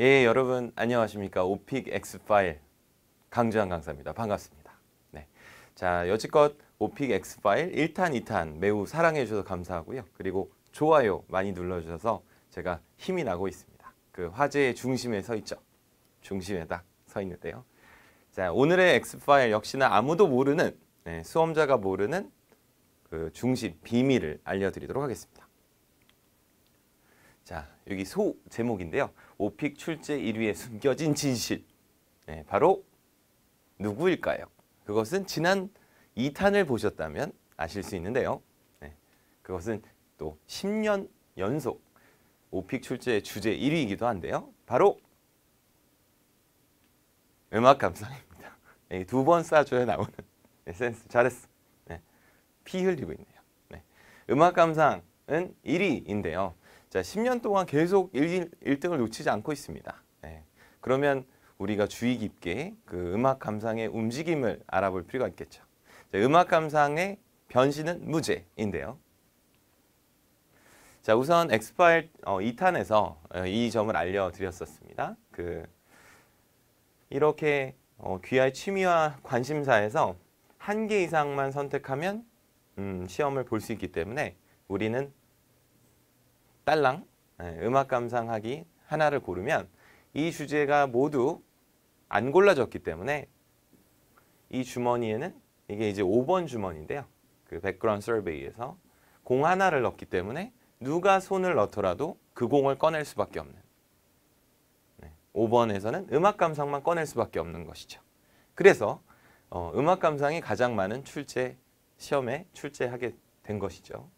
예, 여러분 안녕하십니까? 오픽 X 파일 강주환 강사입니다. 반갑습니다. 네. 자, 여지껏 오픽 X 파일 1탄, 2탄 매우 사랑해 주셔서 감사하고요. 그리고 좋아요 많이 눌러 주셔서 제가 힘이 나고 있습니다. 그 화제의 중심에 서 있죠. 중심에 딱 서 있는데요. 자, 오늘의 X 파일 역시나 아무도 모르는 네, 수험자가 모르는 그 중심 비밀을 알려 드리도록 하겠습니다. 자, 여기 소 제목인데요. 오픽 출제 1위에 숨겨진 진실. 네, 바로 누구일까요? 그것은 지난 2탄을 보셨다면 아실 수 있는데요. 네, 그것은 또 10년 연속 오픽 출제의 주제 1위이기도 한데요. 바로 음악 감상입니다. 네, 두번 쏴줘야 나오는 네, 센스 잘했어. 네, 피 흘리고 있네요. 네, 음악 감상은 1위인데요. 자, 10년 동안 계속 1, 1등을 놓치지 않고 있습니다. 네. 그러면 우리가 주의 깊게 그 음악 감상의 움직임을 알아볼 필요가 있겠죠. 자, 음악 감상의 변신은 무죄인데요. 자, 우선 엑스파일 어, 2탄에서 어, 이 점을 알려드렸었습니다. 그 이렇게 어, 귀하의 취미와 관심사에서 한 개 이상만 선택하면 음, 시험을 볼 수 있기 때문에 우리는 딸랑 예, 음악 감상하기 하나를 고르면 이 주제가 모두 안 골라졌기 때문에 이 주머니에는 이게 이제 5번 주머니인데요. 그 백그라운드 서베이에서 공 하나를 넣기 때문에 누가 손을 넣더라도 그 공을 꺼낼 수밖에 없는 5번에서는 음악 감상만 꺼낼 수밖에 없는 것이죠. 그래서 어, 음악 감상이 가장 많은 출제 시험에 출제하게 된 것이죠.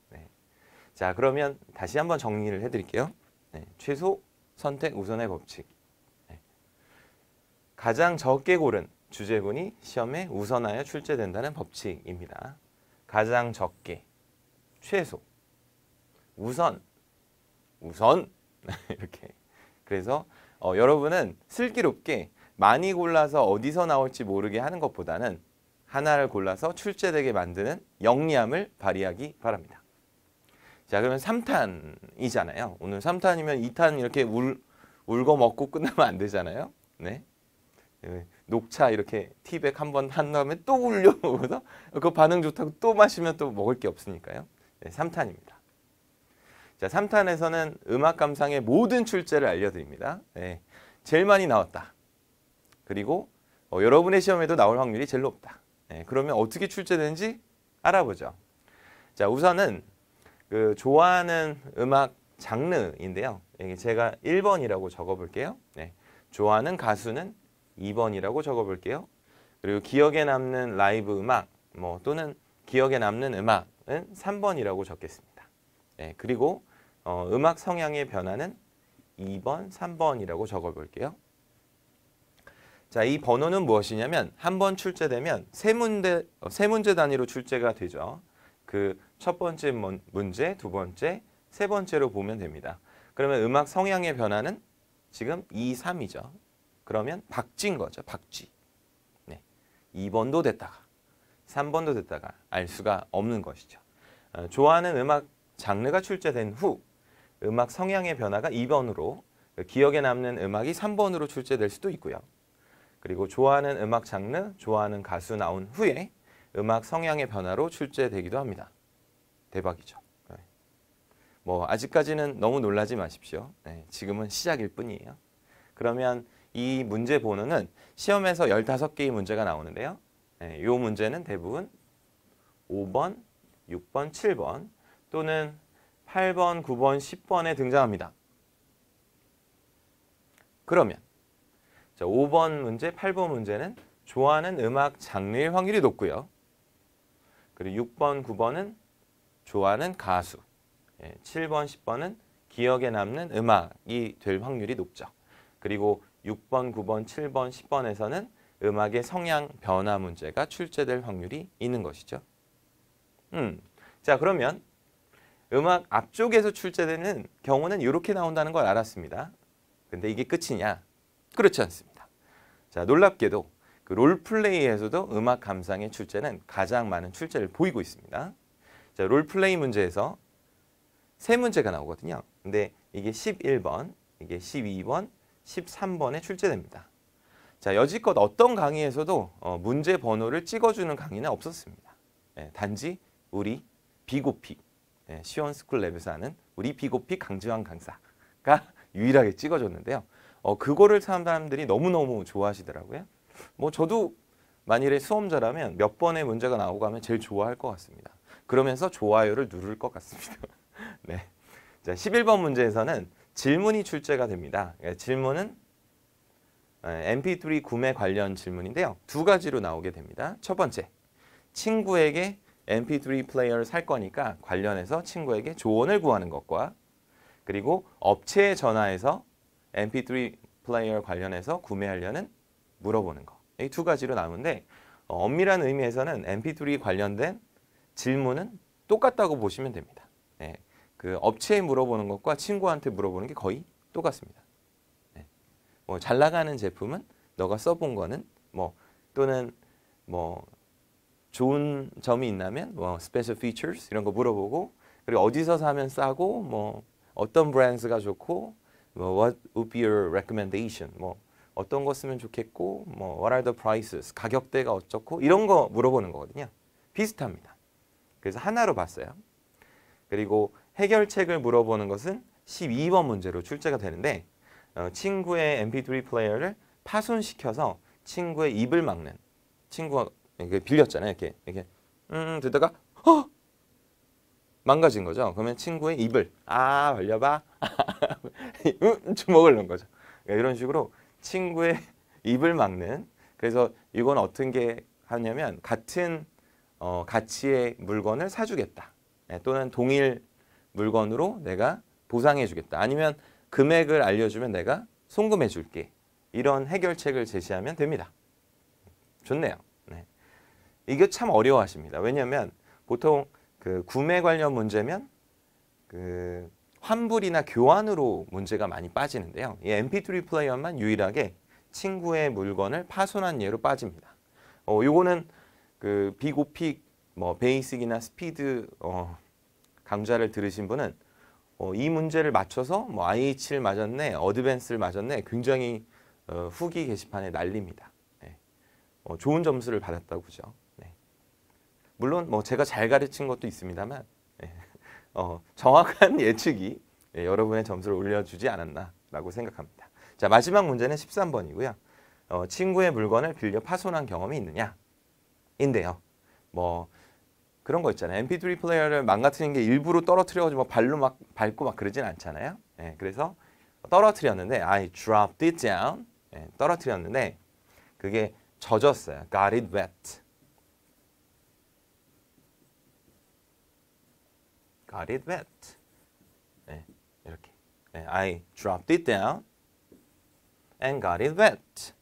자 그러면 다시 한번 정리를 해드릴게요. 네, 최소 선택 우선의 법칙. 네. 가장 적게 고른 주제군이 시험에 우선하여 출제된다는 법칙입니다. 가장 적게, 최소, 우선, 우선 이렇게. 그래서 어, 여러분은 슬기롭게 많이 골라서 어디서 나올지 모르게 하는 것보다는 하나를 골라서 출제되게 만드는 영리함을 발휘하기 바랍니다. 자 그러면 3탄이잖아요. 오늘 3탄이면 2탄 이렇게 울, 울고 먹고 끝나면 안 되잖아요. 네. 네. 녹차 이렇게 티백 한 번 한 다음에 또 울려 먹어서 그 반응 좋다고 또 마시면 또 먹을 게 없으니까요. 네, 3탄입니다. 자, 3탄에서는 음악 감상의 모든 출제를 알려드립니다. 네, 제일 많이 나왔다. 그리고 어, 여러분의 시험에도 나올 확률이 제일 높다. 네, 그러면 어떻게 출제되는지 알아보죠. 자, 우선은 그 좋아하는 음악 장르인데요. 제가 1번이라고 적어볼게요. 네. 좋아하는 가수는 2번이라고 적어볼게요. 그리고 기억에 남는 라이브 음악 뭐 또는 기억에 남는 음악은 3번이라고 적겠습니다. 네. 그리고 어, 음악 성향의 변화는 2번, 3번이라고 적어볼게요. 자, 이 번호는 무엇이냐면 한 번 출제되면 세 문제 어, 세 문제 단위로 출제가 되죠. 그첫 번째 문제, 두 번째, 세 번째로 보면 됩니다. 그러면 음악 성향의 변화는 지금 2, 3이죠. 그러면 박진 거죠. 박쥐. 네. 2번도 됐다가 3번도 됐다가 알 수가 없는 것이죠. 어, 좋아하는 음악 장르가 출제된 후 음악 성향의 변화가 2번으로 그 기억에 남는 음악이 3번으로 출제될 수도 있고요. 그리고 좋아하는 음악 장르, 좋아하는 가수 나온 후에 음악 성향의 변화로 출제되기도 합니다. 대박이죠. 네. 뭐 아직까지는 너무 놀라지 마십시오. 네. 지금은 시작일 뿐이에요. 그러면 이 문제 번호는 시험에서 15개의 문제가 나오는데요. 네. 이 문제는 대부분 5번, 6번, 7번 또는 8번, 9번, 10번에 등장합니다. 그러면 자, 5번 문제, 8번 문제는 좋아하는 음악 장르일 확률이 높고요. 그리고 6번, 9번은 좋아하는 가수. 예, 7번, 10번은 기억에 남는 음악이 될 확률이 높죠. 그리고 6번, 9번, 7번, 10번에서는 음악의 성향 변화 문제가 출제될 확률이 있는 것이죠. 음, 자 그러면 음악 앞쪽에서 출제되는 경우는 이렇게 나온다는 걸 알았습니다. 근데 이게 끝이냐? 그렇지 않습니다. 자 놀랍게도 그 롤플레이에서도 음악 감상의 출제는 가장 많은 출제를 보이고 있습니다. 자, 롤플레이 문제에서 세 문제가 나오거든요. 근데 이게 11번, 이게 12번, 13번에 출제됩니다. 자, 여지껏 어떤 강의에서도 어, 문제 번호를 찍어주는 강의는 없었습니다. 예, 단지 우리 비고피, 예, 시원스쿨랩에서 하는 우리 비고피 강지환 강사가 유일하게 찍어줬는데요. 어, 그거를 사람들이 너무너무 좋아하시더라고요. 뭐 저도 만일에 수험자라면 몇 번의 문제가 나오고 하면 제일 좋아할 것 같습니다. 그러면서 좋아요를 누를 것 같습니다. 네. 자, 11번 문제에서는 질문이 출제가 됩니다. 예, 질문은 MP3 예, 구매 관련 질문인데요. 두 가지로 나오게 됩니다. 첫 번째, 친구에게 MP3 플레이어를 살 거니까 관련해서 친구에게 조언을 구하는 것과 그리고 업체에 전화해서 MP3 플레이어 관련해서 구매하려는 물어보는 것. 이 두 가지로 나오는데 어, 엄밀한 의미에서는 MP3 관련된 질문은 똑같다고 보시면 됩니다. 네. 그 업체에 물어보는 것과 친구한테 물어보는 게 거의 똑같습니다. 네. 뭐잘 나가는 제품은 너가 써본 거는 뭐 또는 뭐 좋은 점이 있다면 뭐 s p e c i a 이런 거 물어보고 그리고 어디서 사면 싸고 뭐 어떤 브랜드가 좋고 뭐 what would be your recommendation 뭐 어떤 거 쓰면 좋겠고 뭐 what are the prices 가격대가 어떻고 이런 거 물어보는 거거든요. 비슷합니다. 그래서 하나로 봤어요. 그리고 해결책을 물어보는 것은 12번 문제로 출제가 되는데 어, 친구의 mp3 플레이어를 파손시켜서 친구의 입을 막는 친구가 이렇게 빌렸잖아요. 이렇게 이렇게 음, 음 듣다가 어 망가진 거죠. 그러면 친구의 입을 아 벌려봐 음, 음, 주먹을 넣은 거죠. 그러니까 이런 식으로 친구의 입을 막는 그래서 이건 어떤 게 하냐면 같은 어, 가치의 물건을 사주겠다. 예, 또는 동일 물건으로 내가 보상해 주겠다. 아니면 금액을 알려주면 내가 송금해 줄게. 이런 해결책을 제시하면 됩니다. 좋네요. 네. 이게 참 어려워하십니다. 왜냐하면 보통 그 구매 관련 문제면 그 환불이나 교환으로 문제가 많이 빠지는데요. 이 MP3 플레이어만 유일하게 친구의 물건을 파손한 예로 빠집니다. 어, 요거는 그 비고픽 뭐 베이직이나 스피드 어, 강좌를 들으신 분은 어, 이 문제를 맞춰서 뭐 IH를 맞았네, 어드밴스를 맞았네 굉장히 어, 후기 게시판에 날립니다. 네. 어, 좋은 점수를 받았다고죠. 네. 물론 뭐 제가 잘 가르친 것도 있습니다만 네. 어, 정확한 예측이 네, 여러분의 점수를 올려주지 않았나라고 생각합니다. 자 마지막 문제는 13번이고요. 어, 친구의 물건을 빌려 파손한 경험이 있느냐 인데요. 뭐 그런 거 있잖아요. MP3 플레이어를 망가뜨리는 게 일부러 떨어뜨려가지고 발로 막 밟고 막 그러진 않잖아요. 예, 그래서 떨어뜨렸는데 I dropped it down. 예, 떨어뜨렸는데 그게 젖었어요. Got it wet. Got it wet. 예, 이렇게. 예, I dropped it down and got it wet.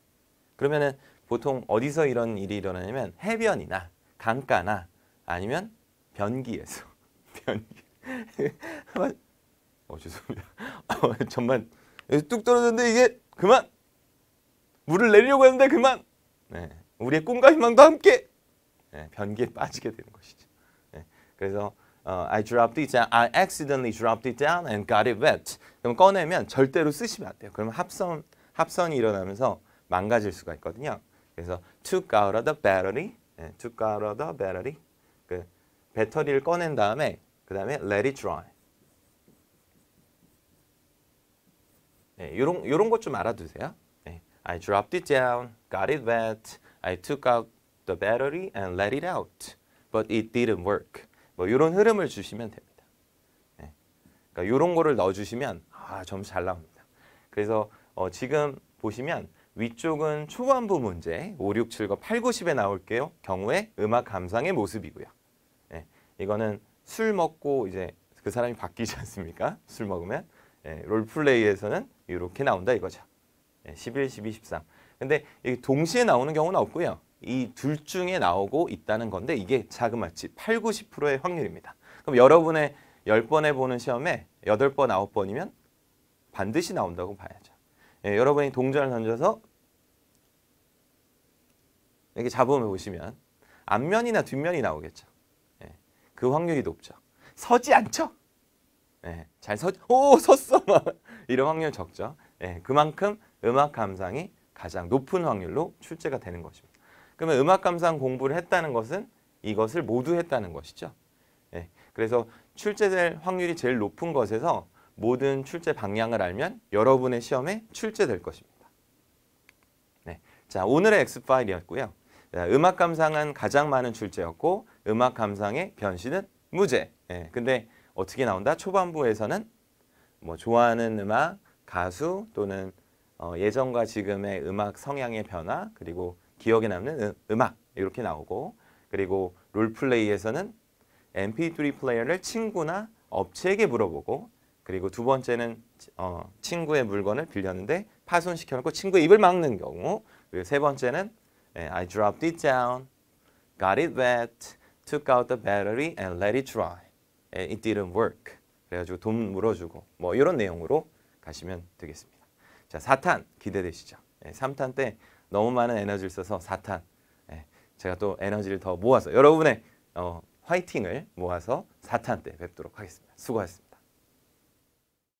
그러면은 보통 어디서 이런 일이 일어나냐면 해변이나 강가나 아니면 변기에서 변기 어 죄송합니다 전만 어, 뚝 떨어졌는데 이게 그만 물을 내리려고 했는데 그만 네. 우리의 꿈과 희망도 함께 네. 변기에 빠지게 되는 것이죠 네. 그래서 어, I dropped it down. I accidentally dropped it down and got it wet. 그럼 꺼내면 절대로 쓰시면 안 돼요. 그러면 합선 합선이 일어나면서 망가질 수가 있거든요. 그래서 took out of the battery, 예, took out of the battery, 그 배터리를 꺼낸 다음에 그 다음에 let it dry. 예, 요런 요런 것 좀 알아두세요. 예, I dropped it down, got it wet, I took out the battery and let it out, but it didn't work. 뭐 요런 흐름을 주시면 됩니다. 예, 그러니까 요런 거를 넣어주시면 아 점수 잘 나옵니다. 그래서 어, 지금 보시면 위쪽은 초반부 문제 5, 6, 7, 8, 90에 1 나올 경우에 음악 감상의 모습이고요. 예, 이거는 술 먹고 이제 그 사람이 바뀌지 않습니까? 술 먹으면 예, 롤플레이에서는 이렇게 나온다 이거죠. 예, 11, 12, 13. 근데 동시에 나오는 경우는 없고요. 이 둘 중에 나오고 있다는 건데 이게 자그마치 8, 90%의 확률입니다. 그럼 여러분의 10번에 보는 시험에 8번, 9번이면 반드시 나온다고 봐야죠. 예, 여러분이 동전을 던져서 이렇게 잡으면 보시면 앞면이나 뒷면이 나오겠죠. 예, 그 확률이 높죠. 서지 않죠? 예, 잘 서, 오, 섰어! 이런 확률 적죠. 예, 그만큼 음악 감상이 가장 높은 확률로 출제가 되는 것입니다. 그러면 음악 감상 공부를 했다는 것은 이것을 모두 했다는 것이죠. 예, 그래서 출제될 확률이 제일 높은 것에서 모든 출제 방향을 알면 여러분의 시험에 출제될 것입니다. 네, 자 오늘의 X파일이었고요. 음악 감상은 가장 많은 출제였고 음악 감상의 변신은 무죄. 네, 근데 어떻게 나온다? 초반부에서는 뭐 좋아하는 음악, 가수 또는 어, 예전과 지금의 음악 성향의 변화 그리고 기억에 남는 음, 음악 이렇게 나오고 그리고 롤플레이에서는 MP3 플레이어를 친구나 업체에게 물어보고 그리고 두 번째는 어, 친구의 물건을 빌렸는데 파손시켜놓고 친구의 입을 막는 경우 그리고 세 번째는 예, I dropped it down, got it wet, took out the battery and let it dry. 예, it didn't work. 그래가지고 돈 물어주고 뭐 이런 내용으로 가시면 되겠습니다. 자, 4탄 기대되시죠? 예, 3탄 때 너무 많은 에너지를 써서 4탄 예, 제가 또 에너지를 더 모아서 여러분의 어, 화이팅을 모아서 4탄 때 뵙도록 하겠습니다. 수고하셨습니다.